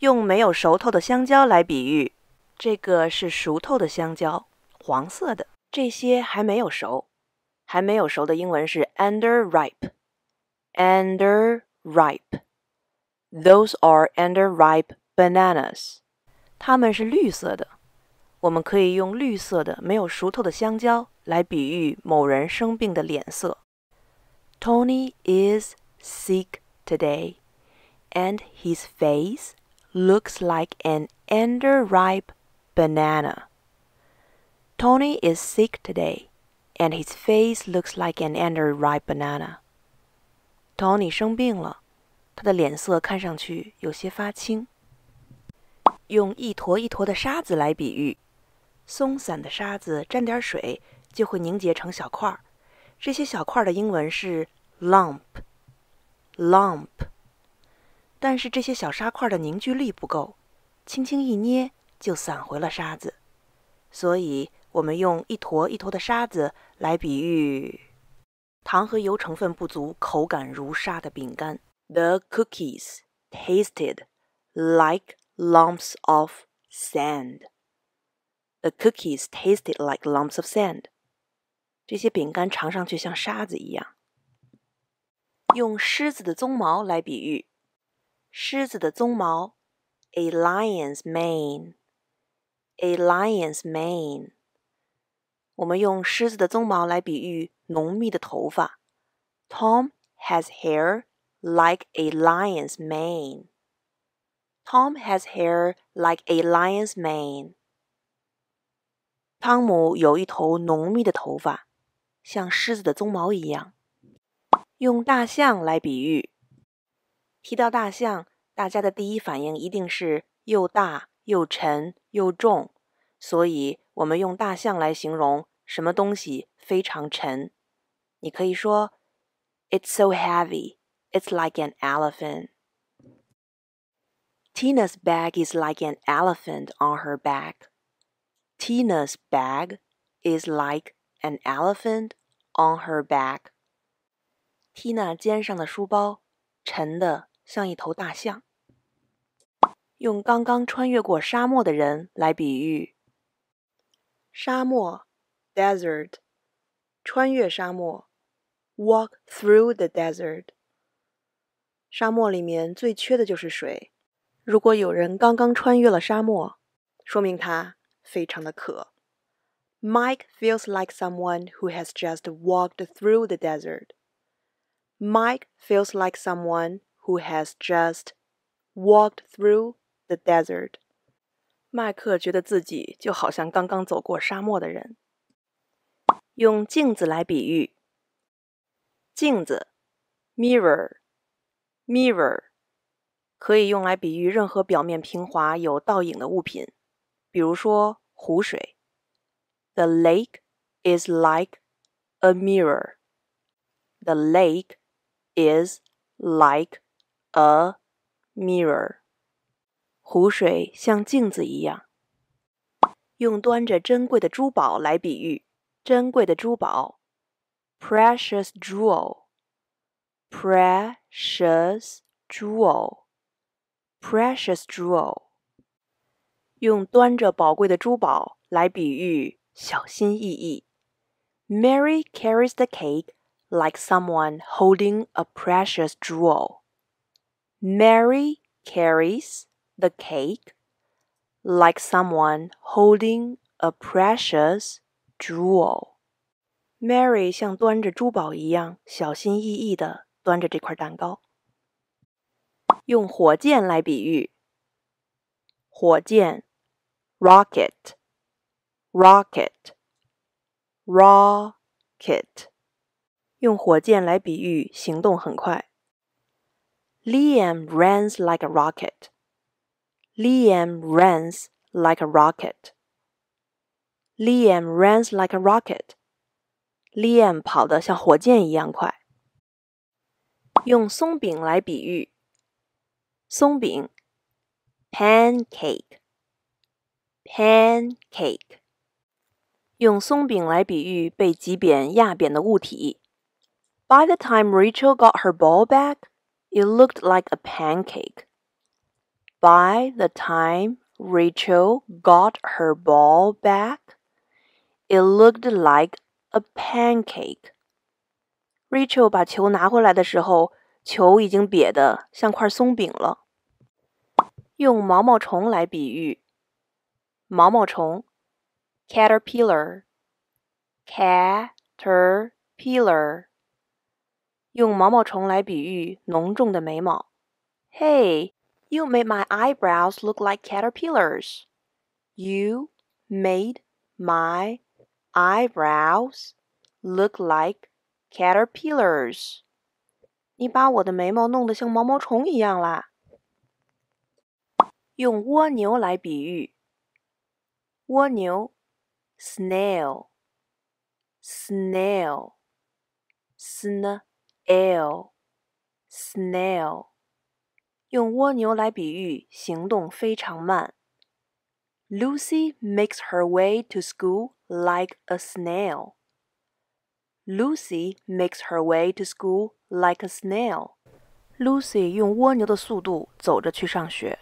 用没有熟透的香蕉来比喻，这个是熟透的香蕉，黄色的。这些还没有熟，还没有熟的英文是 under ripe。Under ripe，those are under ripe bananas，它们是绿色的。我们可以用绿色的没有熟透的香蕉来比喻某人生病的脸色。Tony is sick today, and his face looks like an underripe banana. Tony is sick today, and his face looks like an underripe banana. Tony 生病了，他的脸色看上去有些发青。用一坨一坨的沙子来比喻。松散的沙子沾点水就会凝结成小块儿，这些小块儿的英文是 lump，lump。但是这些小沙块的凝聚力不够，轻轻一捏就散回了沙子，所以我们用一坨一坨的沙子来比喻糖和油成分不足、口感如沙的饼干。The cookies tasted like lumps of sand. The cookies tasted like lumps of sand. sand。这些饼干尝上去像沙子一样。用狮子的鬃毛来比喻，狮子的鬃毛，a lion's mane，a lion's mane。我们用狮子的鬃毛来比喻浓密的头发。Tom has hair like a lion's mane. Tom has hair like a lion's mane. 汤姆有一头浓密的头发，像狮子的鬃毛一样。用大象来比喻，提到大象，大家的第一反应一定是又大又沉又重，所以我们用大象来形容什么东西非常沉。你可以说，It's so heavy. It's like an elephant. Tina's bag is like an elephant on her back. Tina's bag is like an elephant on her back. Tina 肩上的书包沉得像一头大象。用刚刚穿越过沙漠的人来比喻沙漠 （desert）。穿越沙漠 （walk through the desert）。沙漠里面最缺的就是水。如果有人刚刚穿越了沙漠，说明他。非常的渴。Mike feels like someone who has just walked through the desert. Mike feels like someone who has just walked through the desert. 麦克觉得自己就好像刚刚走过沙漠的人。用镜子来比喻，镜子可以用来比喻任何表面平滑有倒影的物品。比如说湖水，The lake is like a mirror. The lake is like a mirror. 湖水像镜子一样。用端着珍贵的珠宝来比喻，珍贵的珠宝，precious jewel，precious precious jewel。用端着宝贵的珠宝来比喻小心翼翼。Mary carries the cake like someone holding a precious jewel. Mary carries the cake like someone holding a precious jewel. Mary 像端着珠宝一样小心翼翼地端着这块蛋糕。用火箭来比喻，火箭。rocket, rocket, rocket，用火箭来比喻行动很快。Liam runs like a rocket. Liam runs like a rocket. Liam runs like a rocket. Liam 跑得像火箭一样快。用松饼来比喻，松饼，pancake。pancake，用松饼来比喻被挤扁、压扁的物体。By the time Rachel got her ball back, it looked like a pancake. By the time Rachel got her ball back, it looked like a pancake. Rachel 把球拿回来的时候，球已经瘪得像块松饼了。用毛毛虫来比喻毛毛虫，caterpillar。caterpillar，用毛毛虫来比喻浓重的眉毛。Hey, you made my eyebrows look like caterpillars. You made my eyebrows look like caterpillars. 你把我的眉毛弄得像毛毛虫一样啦。用蜗牛来比喻蜗牛，snail snail snail，用蜗牛来比喻行动非常慢。Lucy makes her way to school like a snail. Lucy makes her way to school like a snail. Lucy 用蜗牛的速度走着去上学。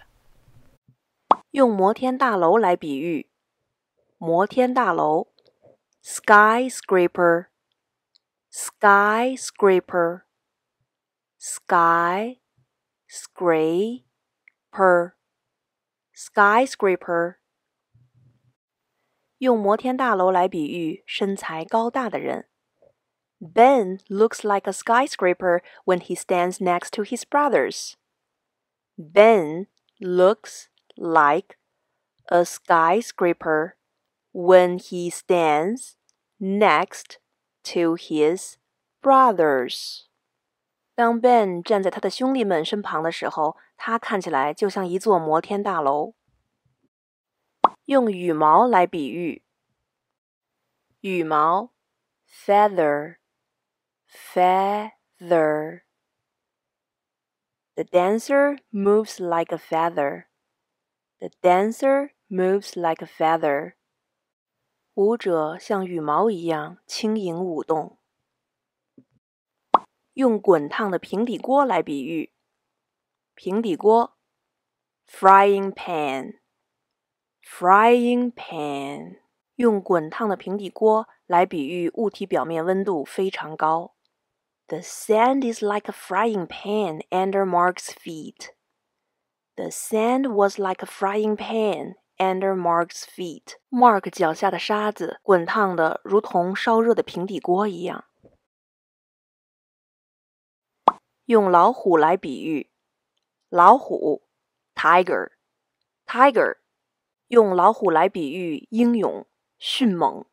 用摩天大楼来比喻 skyscraper, skyscraper, sky, scraper, Ben looks like a skyscraper when he stands next to his brothers. Ben looks like a skyscraper when he stands next to his brothers. 当 Ben 站在他的兄弟们身旁的时候，他看起来就像一座摩天大楼。用羽毛来比喻，羽毛 dancer moves like a feather. The dancer moves like a feather. 舞者像羽毛一样轻盈舞动。用滚烫的平底锅来比喻。平底锅，frying pan，frying pan。用滚烫的平底锅来比喻物体表面温度非常高。The sand is like a frying pan under Mark's feet. The sand was like a frying pan. under Mark's feet。Mark 脚下的沙子滚烫的如同烧热的平底锅一样。用老虎来比喻，老虎 （tiger），tiger tiger, 用老虎来比喻英勇、迅猛。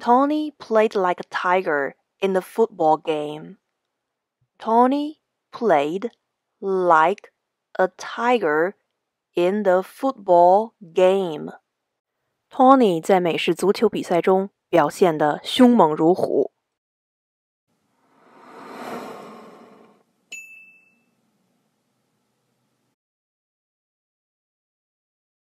Tony played like a tiger in the football game. Tony played like a tiger In the football game, Tony 在美式足球比赛中表现的凶猛如虎。